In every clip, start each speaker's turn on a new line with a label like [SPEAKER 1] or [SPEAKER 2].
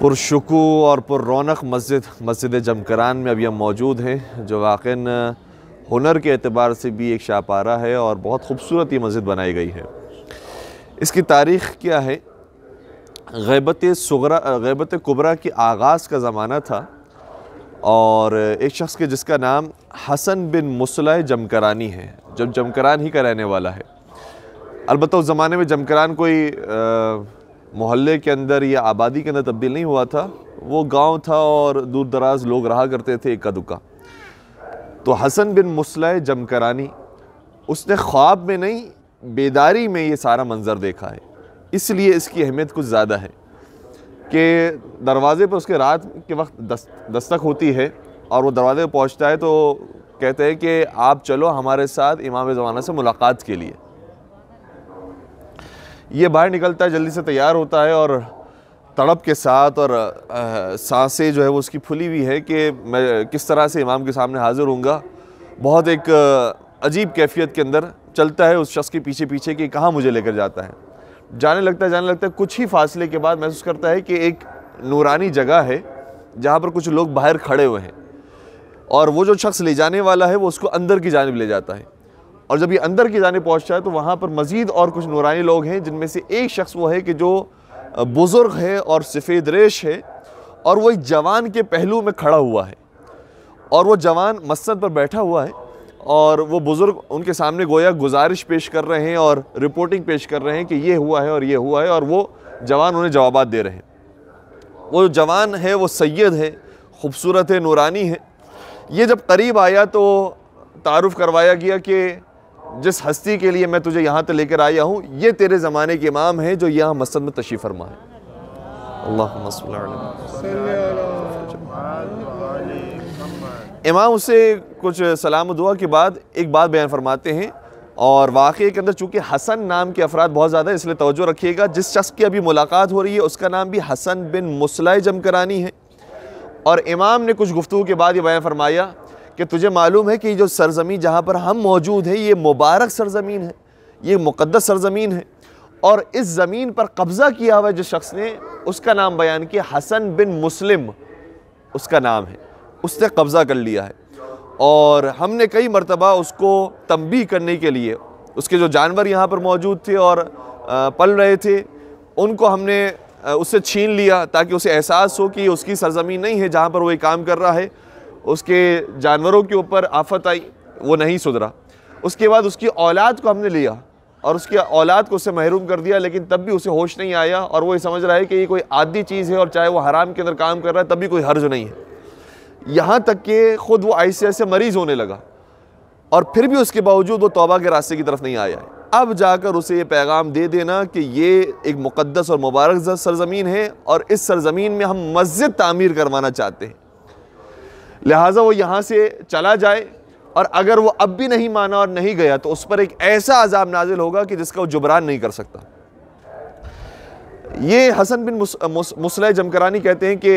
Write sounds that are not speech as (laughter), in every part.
[SPEAKER 1] पुरशकू और पुर रौनक मस्जिद मस्जिद जमकरान में अभी हम मौजूद हैं जो वाक़ हुनर के अतबार से भी एक शाहपारा है और बहुत खूबसूरत ये मस्जिद बनाई गई है इसकी तारीख़ क्या है गैबत सगरा गैबत कुबरा के आगाज़ का ज़माना था और एक शख्स के जिसका नाम हसन बिन मुसलह जमकरानी है जब जमकरान ही का रहने वाला है अलबत्त उस ज़माने में जमकरान कोई आ, मोहल्ले के अंदर या आबादी के अंदर तब्दील नहीं हुआ था वो गांव था और दूर दराज लोग रहा करते थे इक्का दुक्का तो हसन बिन मुसलह जमकरानी उसने ख्वाब में नहीं बेदारी में ये सारा मंज़र देखा है इसलिए इसकी अहमियत कुछ ज़्यादा है कि दरवाज़े पर उसके रात के वक्त दस, दस्तक होती है और वो दरवाज़े पर पहुँचता है तो कहते हैं कि आप चलो हमारे साथ इमाम ज़माना से मुलाकात के लिए ये बाहर निकलता है जल्दी से तैयार होता है और तड़प के साथ और सांसें जो है वो उसकी फुली हुई है कि मैं किस तरह से इमाम के सामने हाज़िर हूँगा बहुत एक अजीब कैफियत के अंदर चलता है उस शख्स के पीछे पीछे कि कहाँ मुझे लेकर जाता है जाने लगता है जाने लगता है कुछ ही फासले के बाद महसूस करता है कि एक नूरानी जगह है जहाँ पर कुछ लोग बाहर खड़े हुए हैं और वो जो शख्स ले जाने वाला है वो उसको अंदर की जानब ले जाता है और जब ये अंदर की जाने पहुँचता है तो वहाँ पर मज़ीद और कुछ नूरानी लोग हैं जिनमें से एक शख्स वो है कि जो बुज़ुर्ग है और सफ़ेद रेश है और वो एक जवान के पहलू में खड़ा हुआ है और वो जवान मस्जिद पर बैठा हुआ है और वो बुज़ुर्ग उनके सामने गोया गुजारिश पेश कर रहे हैं और रिपोर्टिंग पेश कर रहे हैं कि ये हुआ है और ये हुआ है और वो जवान उन्हें जवाब दे रहे हैं वो जवान है वो सैद है खूबसूरत है नूरानी है ये जब करीब आया तो तारफ़ करवाया गया कि जिस हस्ती के लिए मैं तुझे यहाँ तक लेकर आया हूँ ये तेरे ज़माने के इमाम हैं जो यहाँ मस्जिद में तशीफ़ फरमा है इमाम उसे कुछ सलाम दुआ के बाद एक बात बयान फरमाते हैं और वाकई के अंदर चूंकि हसन नाम के अफराद बहुत ज़्यादा है इसलिए तोज्जो रखिएगा जिस शख्स की अभी मुलाकात हो रही है उसका नाम भी हसन बिन मुसलह जमकरानी है और इमाम ने कुछ गुफ्तु के बाद ये बयान फरमाया कि तुझे मालूम है कि जो सरजमी जहाँ पर हम मौजूद हैं ये मुबारक सरजमीन है ये मुक़दस सरजमीन है और इस ज़मीन पर कब्ज़ा किया हुआ जिस शख्स ने उसका नाम बयान किया हसन बिन मुस्लिम उसका नाम है उसने कब्ज़ा कर लिया है और हमने कई मरतबा उसको तंबी करने के लिए उसके जो जानवर यहाँ पर मौजूद थे और पल रहे थे उनको हमने उससे छीन लिया ताकि उसे एहसास हो कि उसकी सरजमीन नहीं है जहाँ पर वो ये काम कर रहा है उसके जानवरों के ऊपर आफत आई वो नहीं सुधरा उसके बाद उसकी औलाद को हमने लिया और उसकी औलाद को उससे महरूम कर दिया लेकिन तब भी उसे होश नहीं आया और वो ये समझ रहा है कि ये कोई आदि चीज़ है और चाहे वो हराम के अंदर काम कर रहा है तब भी कोई हर्ज नहीं है यहाँ तक कि ख़ुद वो ऐसे ऐसे मरीज़ होने लगा और फिर भी उसके बावजूद वो तोबा के रास्ते की तरफ नहीं आया है अब जाकर उसे ये पैगाम दे देना कि ये एक मुक़दस और मुबारक सरजमीन है और इस सरजमीन में हम मस्जिद तामीर करवाना चाहते हैं लिहाजा वो यहाँ से चला जाए और अगर वो अब भी नहीं माना और नहीं गया तो उस पर एक ऐसा अजाब नाजिल होगा कि जिसका वो जुबरान नहीं कर सकता ये हसन बिन मुसल जमकरानी कहते हैं कि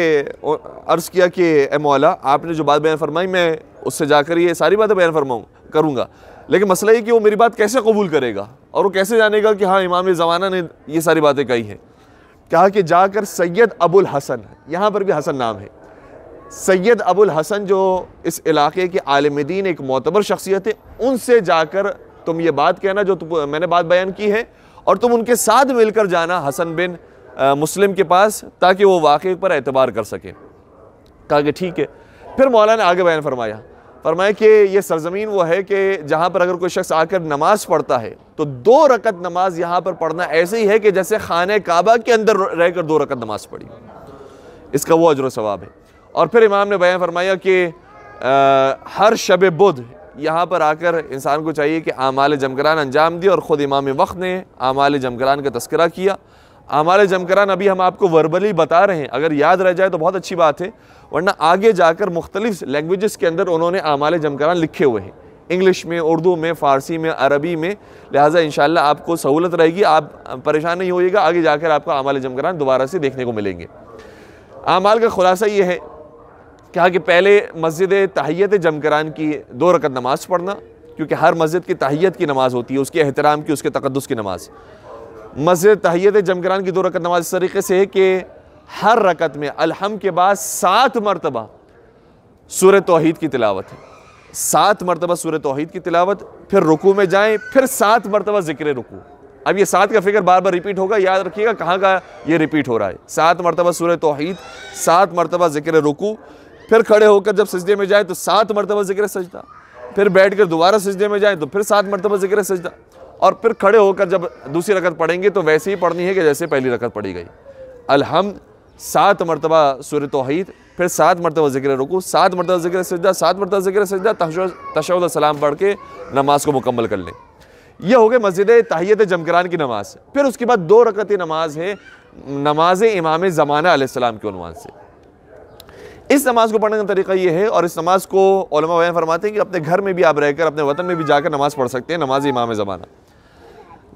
[SPEAKER 1] अर्ज़ किया कि ए मौला आपने जो बात बयान फरमाई मैं उससे जाकर ये सारी बातें बयान फरमाऊँ करूँगा लेकिन मसला ये कि वो मेरी बात कैसे कबूल करेगा और वो कैसे जानेगा कि हाँ इमाम ज़माना ने ये सारी बातें कही हैं कहा कि जाकर सैयद अबुल हसन यहाँ पर भी हसन नाम है सैयद अबुल हसन जो इस इलाके के आलमदीन एक मोतबर शख्सियत है उनसे जाकर तुम ये बात कहना जो मैंने बात बयान की है और तुम उनके साथ मिलकर जाना हसन बिन आ, मुस्लिम के पास ताकि वो वाक़ पर एतबार कर सकें कहा कि ठीक है फिर मौलाना आगे बयान फरमाया फरमाया कि ये सरजमीन वो है कि जहाँ पर अगर कोई शख्स आकर नमाज़ पढ़ता है तो दो रकत नमाज यहाँ पर पढ़ना ऐसे ही है कि जैसे खान काबा के अंदर रहकर दो रकत नमाज पढ़ी इसका वो अजर सवाब है और फिर इमाम ने बयान फरमाया कि आ, हर शब बुध यहाँ पर आकर इंसान को चाहिए कि आमाल जमकरान अंजाम दिया और ख़ुद इमाम वक्त ने आमाल जमकरान का तस्करा किया आमाल जमकरान अभी हम आपको वर्बली बता रहे हैं अगर याद रह जाए तो बहुत अच्छी बात है वरना आगे जाकर मुख्तलिफ लैंग्वेज़ के अंदर उन्होंने आमाल जमकरान लिखे हुए हैं इंग्लिश में उर्दू में फ़ारसी में अरबी में लिहाजा इन आपको सहूलत रहेगी आप परेशान नहीं होइएगा आगे जाकर आपको आमाल जमकरान दोबारा से देखने को मिलेंगे आमाल का ख़ुलासा ये है कहा कि पहले मस्जिद तहैत जमकरान की दो रकत नमाज़ पढ़ना क्योंकि हर मस्जिद की तहैत की नमाज़ होती है उसके अहतराम की उसके तकदस की नमाज़ मस्जिद तहैत जमकरान की दो रकत नमाज इस तरीके से है कि हर रकत में अलहम के बाद सात मरतबा सूर तोहद की तिलावत है सात मरतबा सूर तोहद की तिलावत फिर रुकू में जाएँ फिर सात मरतबा ज़िक्र रुकू अब ये सात का फिक्र बार बार रिपीट होगा याद रखिएगा कहाँ का ये रिपीट हो रहा है सात मरतबा सूर तोहद सात मरतबा ज़िक्र रुकू फिर खड़े होकर जब सजदे में जाए तो सात मरतबा जिक्र सजदा फिर बैठ कर दोबारा सजदे में जाए तो फिर सात मरतबा जिक्र सजदा और फिर खड़े होकर जब दूसरी रकत पढ़ेंगे तो वैसे ही पढ़नी है कि जैसे पहली रकत पढ़ी गई अलहम सात मरतबा सुर तोहैद फिर सात मरतबा जिक्र रुकू सात मरतबा जिक्र सजदा सात मरतबा जिक्र सजदा तशद सलाम पढ़ के नमाज को मुकम्मल कर लें यह हो गए मस्जिद तहियत जमकरान की नमाज फिर उसके बाद दो रकत नमाज है नमाज इमाम ज़माना आसमाम के अनवान से इस नमाज को पढ़ने का तरीका ये है और इस नमाज को ओलमा बयान फरमाते हैं कि अपने घर में भी आप रहकर अपने वतन में भी जाकर नमाज़ पढ़ सकते हैं नमाज इमाम ज़माना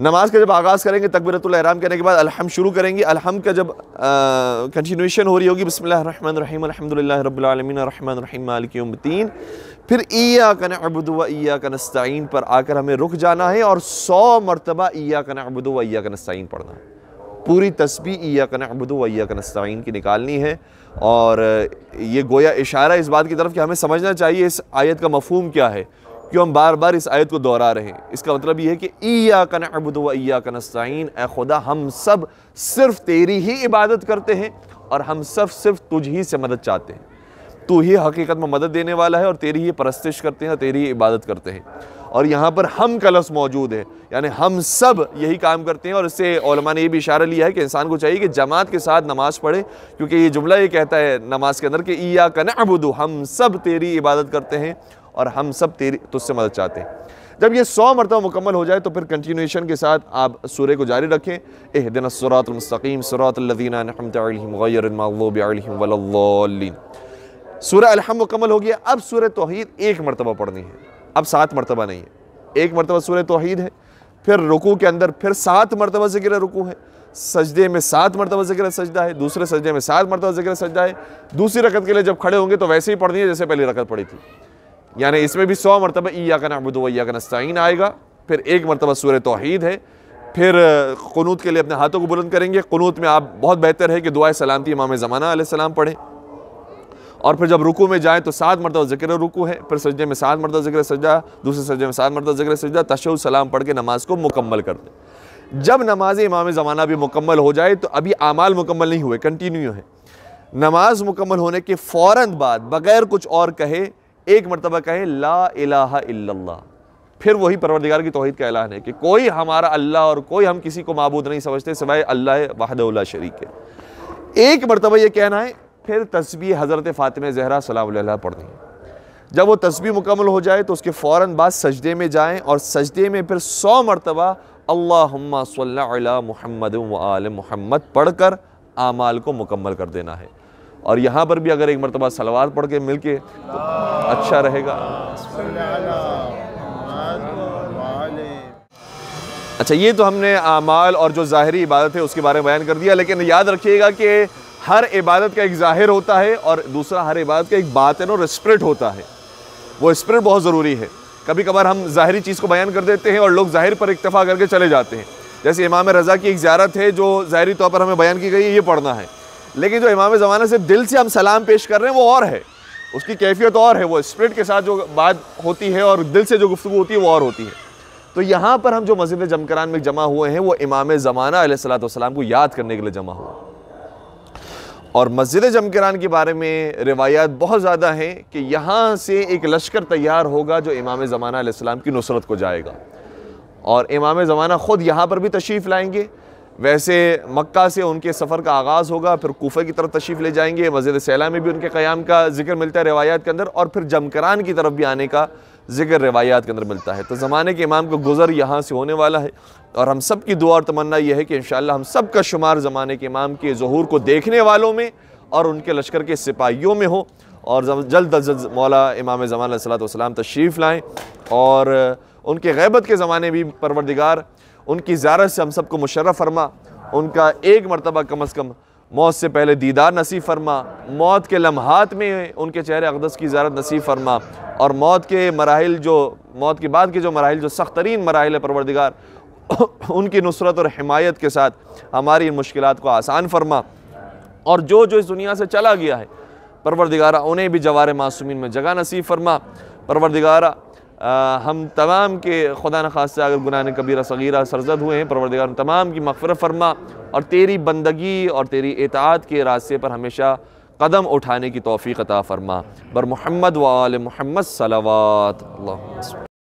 [SPEAKER 1] नमाज का जब आगाज़ करेंगे तकबीरतराम करने के बाद अलहम शुरू करेंगे अलहम का जब कंटिन्यूशन हो रही होगी बसमीम फिर ईया कन अबुदवा ईया कनस्ताइन पर आकर हमें रुक जाना है और सौ मरतबा ईया कन अबुदवा का कनस्ताइन पढ़ना है पूरी तस्बी या कनबदो वैया कनस्तीन की निकालनी है और ये गोया इशारा इस बात की तरफ कि हमें समझना चाहिए इस आयत का मफहम क्या है क्यों हम बार बार इस आयत को दोहरा रहे हैं इसका मतलब ये है कि ईया कन अबुदो ईया कनस्तीन ए खुदा हम सब सिर्फ तेरी ही इबादत करते हैं और हम सब सिर्फ तुझ ही से मदद चाहते हैं तू ही हकीकत में मदद देने वाला है और तेरी ही परस्तिश करते हैं और तेरी ही इबादत करते हैं और यहाँ पर हम का लफ्ज़ मौजूद है यानी हम सब यही काम करते हैं और इससे ओलमा ने यह भी इशारा लिया है कि इंसान को चाहिए कि जमात के साथ नमाज़ पढ़े क्योंकि ये जुमला ये कहता है नमाज के अंदर कि ईया का अबुदू हम सब तेरी इबादत करते हैं और हम सब तेरी तुझसे मदद चाहते हैं जब ये सौ मरतबा मुकम्मल हो जाए तो फिर कंटिन्यूशन के साथ आप सूर्य को जारी रखें एह दिन सरातमस्तकीम सरातलदीनामतमवलिन सूर्य अलहम मुकम्मल हो गया अब सूर्य तोहहीद एक मरतबा पढ़नी है अब सात मरतबा नहीं है एक मरतबा सूर्य तोहहीद है फिर रुकू के अंदर फिर सात मरतबा जिक्र रुकू है सजदे में सात मरतबा जिक्र सजदा है दूसरे सजदे में सात मरतबा जिक्र सजदा है दूसरी रकत के लिए जब खड़े होंगे तो वैसे ही पढ़नी है जैसे पहली रकत पड़ी थी यानी इसमें भी सौ मरतबा ईया का नबुद वैया का नस्ताइन आएगा फिर एक मरतबा सूर्य तोहहीद है फिर क़नूत के लिए अपने हाथों को बुलंद करेंगे क़नूत में आप बहुत बेहतर है कि दुआ सलामती इमाम ज़माना सलाम पढ़ें और फिर जब रुकू में जाए तो सात मरतब जिक्र रुकू है फिर सजदे में सात मरतब जिक्र सजा दूसरे सजदे में सात मरतब जिक्र सजा तश सलाम पढ़ के नमाज को मुकम्मल कर दें जब नमाज इमाम ज़माना भी मुकम्मल हो जाए तो अभी आमाल मुकम्मल नहीं हुए कंटिन्यू है नमाज मुकम्मल होने के फ़ौर बाद बग़ैर कुछ और कहे एक मरतबा कहे ला इलाहा फिर वही परवरदिगार की तोहद का ऐलान है कि कोई हमारा अल्लाह और कोई हम किसी को मबूद नहीं समझते सिवाय अल्लाह वाहद शरीक है एक मरतबा यह कहना है फिर तस्वीर हज़रत फ़ातिमा ज़हरा सलाम पढ़ती जब वो तस्वीर मुकम्मल हो जाए तो उसके फ़ौर बाद सजदे में जाएँ और सजदे में फिर सौ मरतबा अल्लाहुम्मा महमद मुहम्मद पढ़ कर आमाल को मुकम्मल कर देना है और यहाँ पर भी अगर एक मरतबा सलवार पढ़ के मिल के तो अच्छा रहेगा अच्छा ये तो हमने आमाल और जो ज़ाहरी इबादत है उसके बारे में बयान कर दिया लेकिन याद रखिएगा कि हर इबादत का एक ज़ाहिर होता है और दूसरा हर इबादत का एक बातन और स्प्रिट होता है वो स्प्रिट बहुत ज़रूरी है कभी कभार हम ज़ाहरी चीज़ को बयान कर देते हैं और लोग ज़ाहिर पर इतफ़ा करके चले जाते हैं जैसे इमाम रज़ा की एक ज्यारत है जो ज़ाहरी तौर पर हमें बयान की गई है ये पढ़ना है लेकिन जो इमाम ज़माना से दिल से हम सलाम पेश कर रहे हैं वो और है उसकी कैफियत और है वो स्प्रिट के साथ जो बात होती है और दिल से जो गुफ्तु होती है वो और होती है तो यहाँ पर हम जो मस्जिद जमकरान में जमा हुए हैं वो इमाम ज़माना सलाम को याद करने के लिए जमा हुआ और मस्जिद जमकरान के बारे में रिवायात बहुत ज़्यादा हैं कि यहाँ से एक लश्कर तैयार होगा जो इमाम ज़माना आसमाम की नुसरत को जाएगा और इमाम ज़माना ख़ुद यहाँ पर भी तशरीफ़ लाएँगे वैसे मक्का से उनके सफ़र का आगाज़ होगा फिर कोफे की तरफ तशरीफ़ ले जाएंगे मस्जिद सैला में भी उनके क़्याम का जिक्र मिलता है रिवायात के अंदर और फिर जमकरान की तरफ भी आने का ज़िक्र रवायात के अंदर मिलता है तो ज़माने के इमाम का गुज़र यहाँ से होने वाला है और हम सब की दुआ और तमन्ना यह है कि इन हम सब का शुमार ज़माने के इमाम के जहूर को देखने वालों में और उनके लश्कर के सिपाहियों में हो और जल्द अज जल्द मौला इमाम ज़मान सलाम तशरीफ़ लाएँ और उनके गैबत के ज़माने भी परवरदिगार उनकी ज्यारत से हम सबको मुशर्रफ़ फरमा उनका एक मरतबा कम अज़ कम मौत से पहले दीदार नसीब फरमा मौत के लम्हात में उनके चेहरे अकदस की ज्यारत नसीब फरमा और मौत के मराहल जो मौत के बाद के जो मराहल जो सख्त तरीन मराहल परवरदिगार (coughs) उनकी नुसरत और हमायत के साथ हमारी इन मुश्किल को आसान फरमा और जो जो इस दुनिया से चला गया है परवरदिगारा उन्हें भी जवार मासूमिन में जगह नसीब फरमा परवरदिगारा आ, हम तमाम के खुदा न खास अगर गुनाह कबीरा सगीरा सरजद हुए हैं परवरदिगार तमाम की मफफर फरमा और तेरी बंदगी और तेरी एतात के रास्ते पर हमेशा कदम उठाने की तोफ़ी अता फरमा बर महमद वाल महमद सलावात